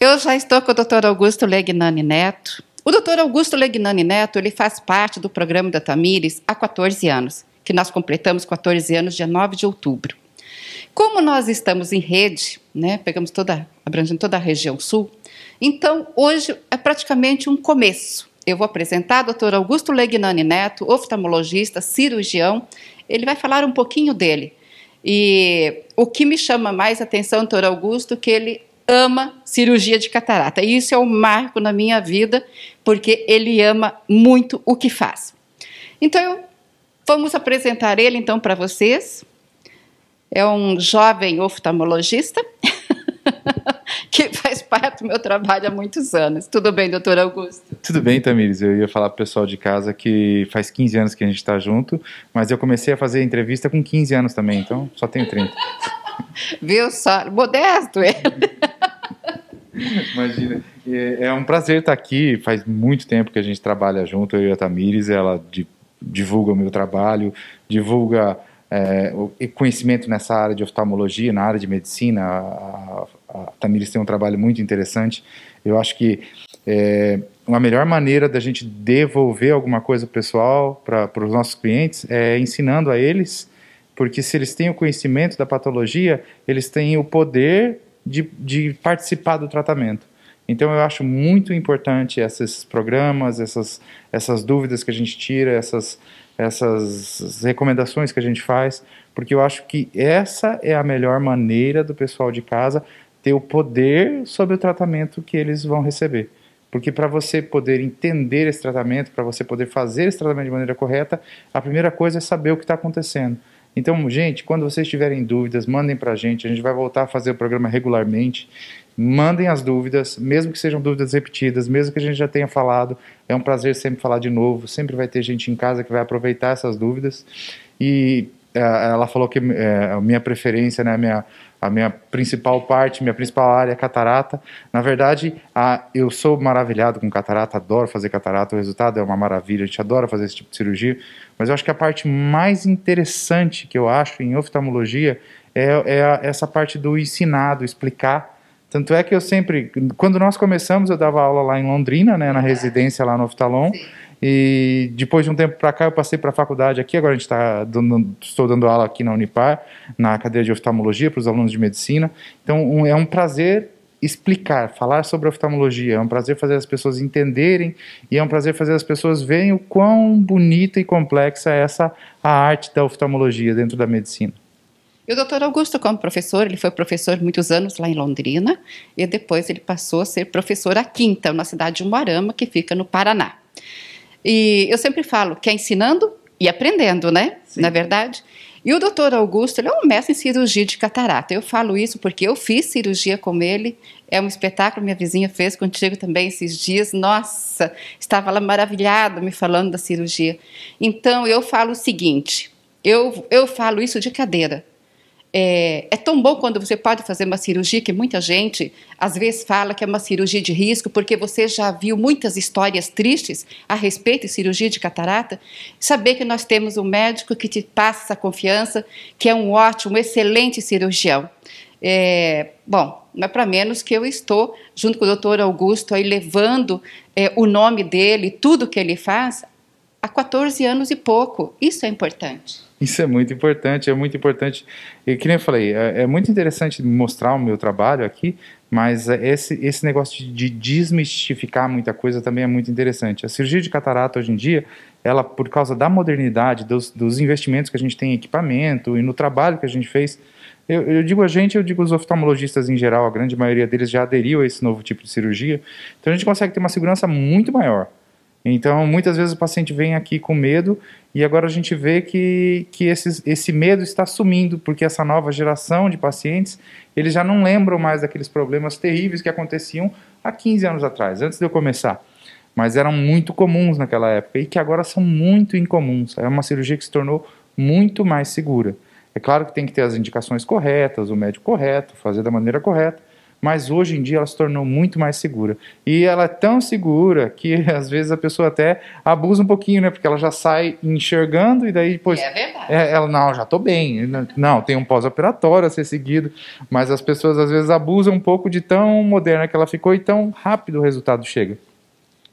Eu já estou com o Dr. Augusto Legnani Neto. O Dr. Augusto Legnani Neto, ele faz parte do programa da Tamires há 14 anos, que nós completamos 14 anos dia 9 de outubro. Como nós estamos em rede, né, pegamos toda, abrangendo toda a região sul, então hoje é praticamente um começo. Eu vou apresentar o Dr. Augusto Legnani Neto, oftalmologista, cirurgião. Ele vai falar um pouquinho dele. E o que me chama mais atenção, doutor Augusto, que ele ama cirurgia de catarata. E isso é um marco na minha vida, porque ele ama muito o que faz. Então, eu, vamos apresentar ele então para vocês. É um jovem oftalmologista que faz parte do meu trabalho há muitos anos. Tudo bem, doutor Augusto? Tudo bem, Tamires. Eu ia falar para o pessoal de casa que faz 15 anos que a gente está junto, mas eu comecei a fazer entrevista com 15 anos também, então só tenho 30. Viu só? Modesto ele. Imagina. É um prazer estar aqui. Faz muito tempo que a gente trabalha junto, eu e a Tamires. Ela divulga o meu trabalho, divulga é, o conhecimento nessa área de oftalmologia, na área de medicina. A, a, a Tamires tem um trabalho muito interessante. Eu acho que é, a melhor maneira da gente devolver alguma coisa pessoal para os nossos clientes é ensinando a eles, porque se eles têm o conhecimento da patologia, eles têm o poder de, de participar do tratamento. Então eu acho muito importante esses programas, essas, essas dúvidas que a gente tira, essas, essas recomendações que a gente faz, porque eu acho que essa é a melhor maneira do pessoal de casa ter o poder sobre o tratamento que eles vão receber. Porque para você poder entender esse tratamento, para você poder fazer esse tratamento de maneira correta, a primeira coisa é saber o que está acontecendo. Então, gente, quando vocês tiverem dúvidas, mandem para a gente. A gente vai voltar a fazer o programa regularmente. Mandem as dúvidas, mesmo que sejam dúvidas repetidas, mesmo que a gente já tenha falado. É um prazer sempre falar de novo. Sempre vai ter gente em casa que vai aproveitar essas dúvidas. E é, ela falou que é, a minha preferência, né, a minha, a minha principal parte, minha principal área é catarata. Na verdade, a, eu sou maravilhado com catarata, adoro fazer catarata, o resultado é uma maravilha, a gente adora fazer esse tipo de cirurgia, mas eu acho que a parte mais interessante que eu acho em oftalmologia é, é a, essa parte do ensinado, explicar. Tanto é que eu sempre, quando nós começamos, eu dava aula lá em Londrina, né, na residência lá no Oftalon. E depois de um tempo para cá, eu passei para a faculdade aqui. Agora a gente está estou dando aula aqui na Unipar, na cadeira de oftalmologia para os alunos de medicina. Então um, é um prazer explicar, falar sobre oftalmologia. É um prazer fazer as pessoas entenderem e é um prazer fazer as pessoas verem o quão bonita e complexa é essa a arte da oftalmologia dentro da medicina. E o doutor Augusto, como professor, ele foi professor muitos anos lá em Londrina e depois ele passou a ser professor aqui, então, na cidade de Moarama, que fica no Paraná. E eu sempre falo que é ensinando e aprendendo, né? Sim. Na é verdade. E o doutor Augusto, ele é um mestre em cirurgia de catarata. Eu falo isso porque eu fiz cirurgia com ele. É um espetáculo, minha vizinha fez contigo também esses dias. Nossa, estava lá maravilhada me falando da cirurgia. Então eu falo o seguinte: eu, eu falo isso de cadeira. É, é, tão bom quando você pode fazer uma cirurgia que muita gente às vezes fala que é uma cirurgia de risco, porque você já viu muitas histórias tristes a respeito de cirurgia de catarata. Saber que nós temos um médico que te passa essa confiança, que é um ótimo, um excelente cirurgião. É, bom, não é para menos que eu estou, junto com o doutor Augusto, aí levando é, o nome dele, tudo que ele faz, há 14 anos e pouco. Isso é importante. Isso é muito importante, é muito importante. E que nem eu falei, é, é muito interessante mostrar o meu trabalho aqui, mas é esse, esse negócio de, de desmistificar muita coisa também é muito interessante. A cirurgia de catarata hoje em dia, ela por causa da modernidade, dos, dos investimentos que a gente tem em equipamento e no trabalho que a gente fez, eu, eu, digo a gente, eu digo os oftalmologistas em geral, a grande maioria deles já aderiu a esse novo tipo de cirurgia. Então a gente consegue ter uma segurança muito maior. Então, muitas vezes o paciente vem aqui com medo e agora a gente vê que, que esses, esse medo está sumindo, porque essa nova geração de pacientes, eles já não lembram mais daqueles problemas terríveis que aconteciam há 15 anos atrás, antes de eu começar. Mas eram muito comuns naquela época e que agora são muito incomuns. É uma cirurgia que se tornou muito mais segura. É claro que tem que ter as indicações corretas, o médico correto, fazer da maneira correta, mas hoje em dia ela se tornou muito mais segura. E ela é tão segura que às vezes a pessoa até abusa um pouquinho, né? Porque ela já sai enxergando e daí depois. É verdade. É, ela, não, já tô bem. Não, tem um pós-operatório a ser seguido. Mas as pessoas às vezes abusam um pouco de tão moderna que ela ficou e tão rápido o resultado chega.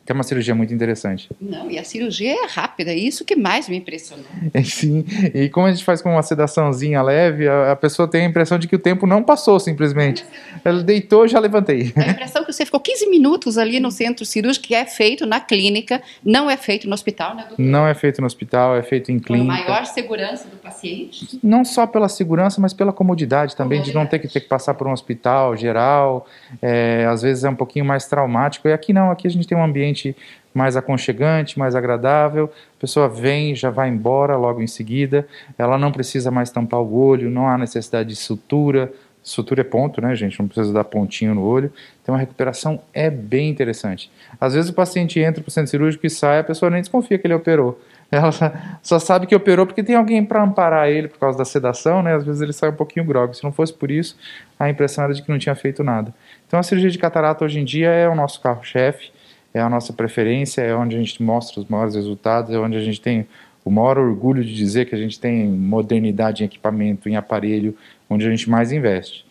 Que é uma cirurgia muito interessante. Não, e a cirurgia é rápida, é isso que mais me impressionou. É, sim, e como a gente faz com uma sedaçãozinha leve, a, a, pessoa tem a impressão de que o tempo não passou simplesmente. Ela deitou, já levantei. A impressão é que você ficou 15 minutos ali no centro cirúrgico, que é feito na clínica, não é feito no hospital, né, doutor? Não é feito no hospital, é feito em clínica. Com a maior segurança do paciente? Não só pela segurança, mas pela comodidade também, comodidade. de não ter que, ter que passar por um hospital geral, é, às vezes é um pouquinho mais traumático. E aqui não, aqui a gente tem um ambiente ambiente mais aconchegante, mais agradável. A pessoa vem, já vai embora logo em seguida. Ela não precisa mais tampar o olho, não há necessidade de sutura. Sutura é ponto, né, gente? Não precisa dar pontinho no olho. Então a recuperação é bem interessante. Às vezes o paciente entra para o centro cirúrgico e sai, a pessoa nem desconfia que ele operou. Ela só sabe que operou porque tem alguém para amparar ele por causa da sedação, né? Às vezes ele sai um pouquinho grogue. Se não fosse por isso, a impressão era de que não tinha feito nada. Então a cirurgia de catarata hoje em dia é o nosso carro-chefe é a nossa preferência, é onde a gente mostra os maiores resultados, é onde a gente tem o maior orgulho de dizer que a gente tem modernidade em equipamento, em aparelho, onde a gente mais investe.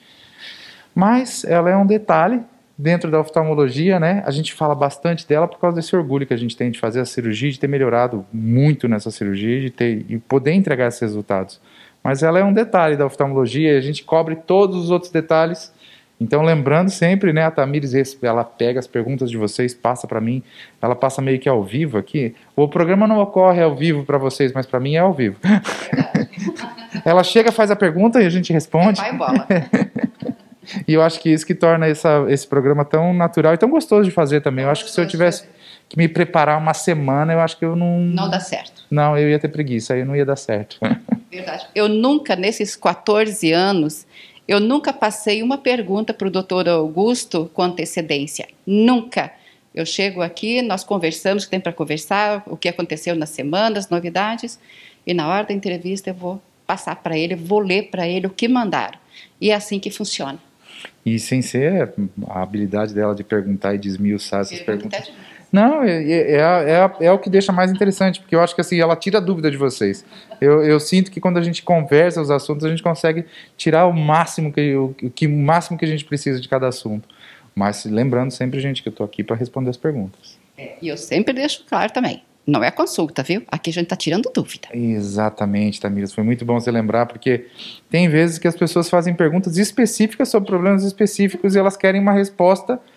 Mas ela é um detalhe dentro da oftalmologia, né? A gente fala bastante dela por causa desse orgulho que a gente tem de fazer a cirurgia, de ter melhorado muito nessa cirurgia, de ter e poder entregar esses resultados. Mas ela é um detalhe da oftalmologia, e a gente cobre todos os outros detalhes então, lembrando sempre, né, a Tamires, ela pega as perguntas de vocês, passa para mim, ela passa meio que ao vivo aqui. O programa não ocorre ao vivo para vocês, mas para mim é ao vivo. ela chega, faz a pergunta e a gente responde. Vai bola. e eu acho que isso que torna essa, esse programa tão natural e tão gostoso de fazer também. Eu acho que se eu tivesse que me preparar uma semana, eu acho que eu não. Não dá certo. Não, eu ia ter preguiça, aí não ia dar certo. Verdade. Eu nunca, nesses 14 anos eu nunca passei uma pergunta para o doutor Augusto com antecedência. Nunca. Eu chego aqui, nós conversamos o que tem para conversar, o que aconteceu na semana, as novidades, e na hora da entrevista eu vou passar para ele, vou ler para ele o que mandaram. E é assim que funciona. E sem ser a habilidade dela de perguntar e desmiuçar essas perguntas. De não, é, é, é, é, o que deixa mais interessante, porque eu acho que assim, ela tira a dúvida de vocês. Eu, eu sinto que quando a gente conversa os assuntos, a gente consegue tirar o máximo que, o, que, o máximo que a gente precisa de cada assunto. Mas lembrando sempre, gente, que eu estou aqui para responder as perguntas. E eu sempre deixo claro também. Não é consulta, viu? Aqui a gente está tirando dúvida. Exatamente, Tamires. Foi muito bom você lembrar, porque tem vezes que as pessoas fazem perguntas específicas sobre problemas específicos e elas querem uma resposta específica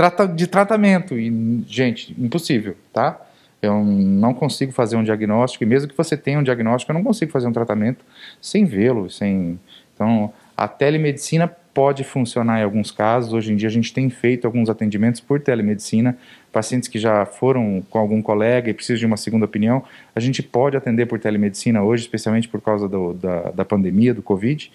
trata, de tratamento. E, gente, impossível, tá? Eu não consigo fazer um diagnóstico, e mesmo que você tenha um diagnóstico, eu não consigo fazer um tratamento sem vê-lo, sem... Então, a telemedicina pode funcionar em alguns casos. Hoje em dia a gente tem feito alguns atendimentos por telemedicina, pacientes que já foram com algum colega e precisam de uma segunda opinião, a gente pode atender por telemedicina hoje, especialmente por causa do, da, da pandemia, do Covid.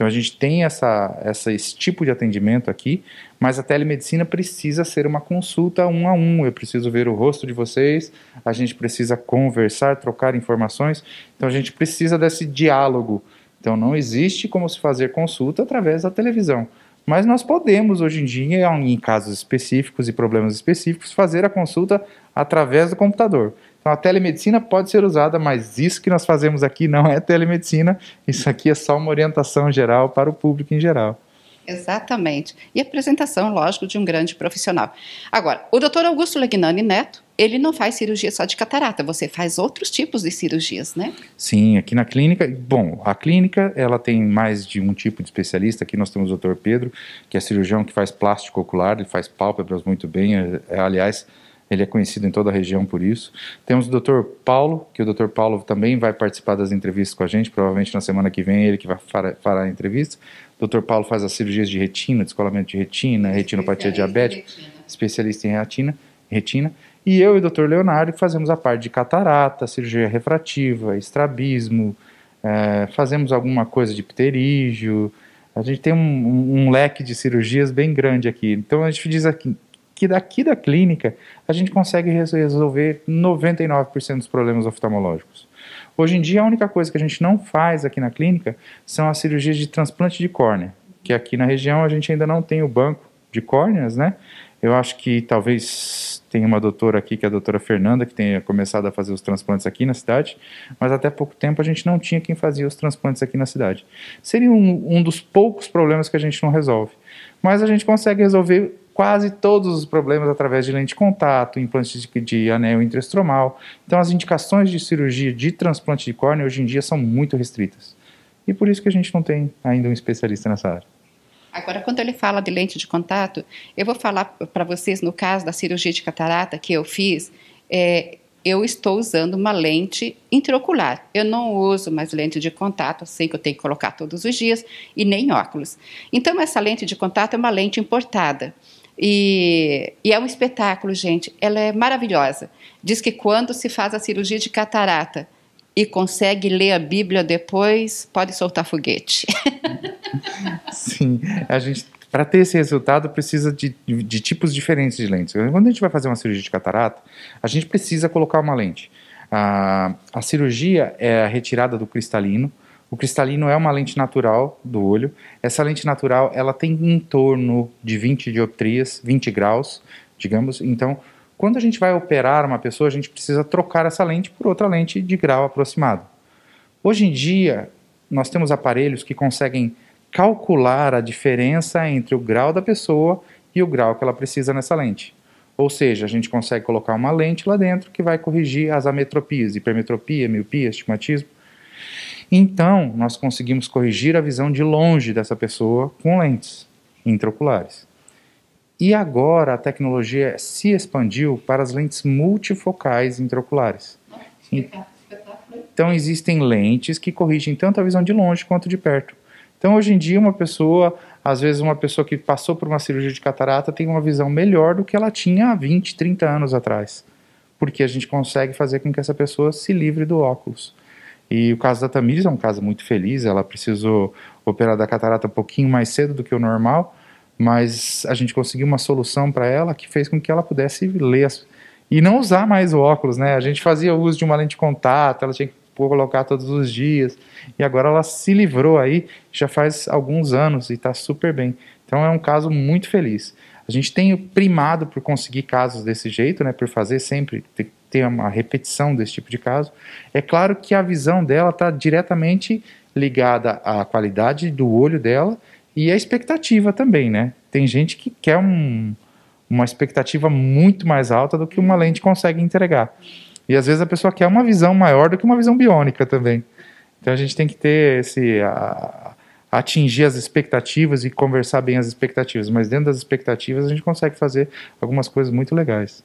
Então a gente tem essa, essa, esse tipo de atendimento aqui, mas a telemedicina precisa ser uma consulta um a um. Eu preciso ver o rosto de vocês, a gente precisa conversar, trocar informações. Então a gente precisa desse diálogo. Então não existe como se fazer consulta através da televisão. Mas nós podemos, hoje em dia, em casos específicos e problemas específicos, fazer a consulta através do computador. Então a telemedicina pode ser usada, mas isso que nós fazemos aqui não é telemedicina, isso aqui é só uma orientação geral para o público em geral. Exatamente. E apresentação, lógico, de um grande profissional. Agora, o doutor Augusto Legnani Neto, ele não faz cirurgia só de catarata, você faz outros tipos de cirurgias, né? Sim, aqui na clínica, bom, a clínica, ela tem mais de um tipo de especialista, aqui nós temos o doutor Pedro, que é cirurgião que faz plástico ocular, ele faz pálpebras muito bem, é, é, aliás, ele é conhecido em toda a região por isso. Temos o Dr. Paulo, que o Dr. Paulo também vai participar das entrevistas com a gente, provavelmente na semana que vem ele que vai fará a entrevista. O Dr. Paulo faz as cirurgias de retina, descolamento de retina, retinopatia diabética, especialista em retina, retina. E eu e o Dr. Leonardo fazemos a parte de catarata, cirurgia refrativa, estrabismo, é, fazemos alguma coisa de pterígio. A gente tem um, um, um leque de cirurgias bem grande aqui. Então a gente diz aqui, que daqui da clínica a gente consegue resolver 99% dos problemas oftalmológicos. Hoje em dia, a única coisa que a gente não faz aqui na clínica são as cirurgias de transplante de córnea, que aqui na região a gente ainda não tem o banco de córneas, né? Eu acho que talvez tem uma doutora aqui, que é a doutora Fernanda, que tenha começado a fazer os transplantes aqui na cidade, mas até pouco tempo a gente não tinha quem fazia os transplantes aqui na cidade. Seria um, um dos poucos problemas que a gente não resolve. Mas a gente consegue resolver quase todos os problemas através de lente de contato, implante de, de anel intraestromal. Então, as indicações de cirurgia de transplante de córnea hoje em dia são muito restritas. E por isso que a gente não tem ainda um especialista nessa área. Agora, quando ele fala de lente de contato, eu vou falar para vocês no caso da cirurgia de catarata que eu fiz. É, eu estou usando uma lente intraocular. Eu não uso mais lente de contato, sei que eu tenho que colocar todos os dias, e nem óculos. Então, essa lente de contato é uma lente importada. E, e, é um espetáculo, gente. Ela é maravilhosa. Diz que quando se faz a cirurgia de catarata e consegue ler a Bíblia depois, pode soltar foguete. Sim, a gente. Para ter esse resultado, precisa de, de tipos diferentes de lentes. Quando a gente vai fazer uma cirurgia de catarata, a gente precisa colocar uma lente. A, a cirurgia é a retirada do cristalino, o cristalino é uma lente natural do olho. Essa lente natural, ela tem em torno de 20 dioptrias, 20 graus, digamos. Então, quando a gente vai operar uma pessoa, a gente precisa trocar essa lente por outra lente de grau aproximado. Hoje em dia, nós temos aparelhos que conseguem calcular a diferença entre o grau da pessoa e o grau que ela precisa nessa lente. Ou seja, a gente consegue colocar uma lente lá dentro que vai corrigir as ametropias, hipermetropia, miopia, astigmatismo. Então, nós conseguimos corrigir a visão de longe dessa pessoa com lentes intraoculares. E agora a tecnologia se expandiu para as lentes multifocais intraoculares. Então, existem lentes que corrigem tanto a visão de longe quanto de perto. Então, hoje em dia, uma pessoa, às vezes, uma pessoa que passou por uma cirurgia de catarata tem uma visão melhor do que ela tinha há 20, 30 anos atrás. Porque a gente consegue fazer com que essa pessoa se livre do óculos. E o caso da Tamires é um caso muito feliz, ela precisou operar da catarata um pouquinho mais cedo do que o normal, mas a gente conseguiu uma solução para ela que fez com que ela pudesse ler e não usar mais o óculos, né? A gente fazia uso de uma lente de contato, ela tinha que colocar todos os dias, e agora ela se livrou aí, já faz alguns anos e está super bem. Então é um caso muito feliz. A gente tem primado por conseguir casos desse jeito, né? Por fazer sempre, ter uma repetição desse tipo de caso. É claro que a visão dela está diretamente ligada à qualidade do olho dela e à expectativa também, né? Tem gente que quer um, uma expectativa muito mais alta do que uma lente consegue entregar. E às vezes a pessoa quer uma visão maior do que uma visão biônica também. Então a gente tem que ter esse. A, atingir as expectativas e conversar bem as expectativas, mas dentro das expectativas a gente consegue fazer algumas coisas muito legais.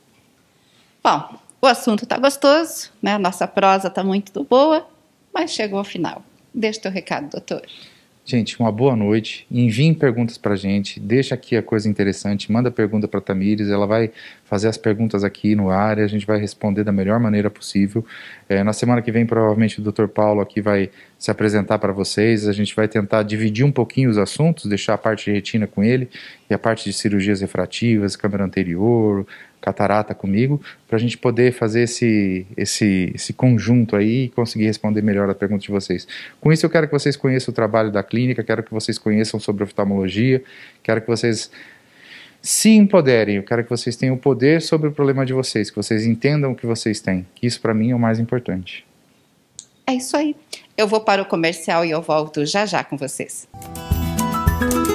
Bom, o assunto está gostoso, né? a nossa prosa está muito boa, mas chegou ao final. Deixa o teu recado, doutor. Gente, uma boa noite. Enviem perguntas para gente. Deixa aqui a coisa interessante. Manda pergunta para Tamires. Ela vai fazer as perguntas aqui no ar. E a gente vai responder da melhor maneira possível. É, na semana que vem, provavelmente, o Dr. Paulo aqui vai se apresentar para vocês. A gente vai tentar dividir um pouquinho os assuntos, deixar a parte de retina com ele e a parte de cirurgias refrativas, câmera anterior, Catarata comigo, para a gente poder fazer esse, esse, esse conjunto aí e conseguir responder melhor a pergunta de vocês. Com isso, eu quero que vocês conheçam o trabalho da clínica, quero que vocês conheçam sobre oftalmologia, quero que vocês se empoderem, eu quero que vocês tenham o poder sobre o problema de vocês, que vocês entendam o que vocês têm, que isso para mim é o mais importante. É isso aí. Eu vou para o comercial e eu volto já já com vocês. Música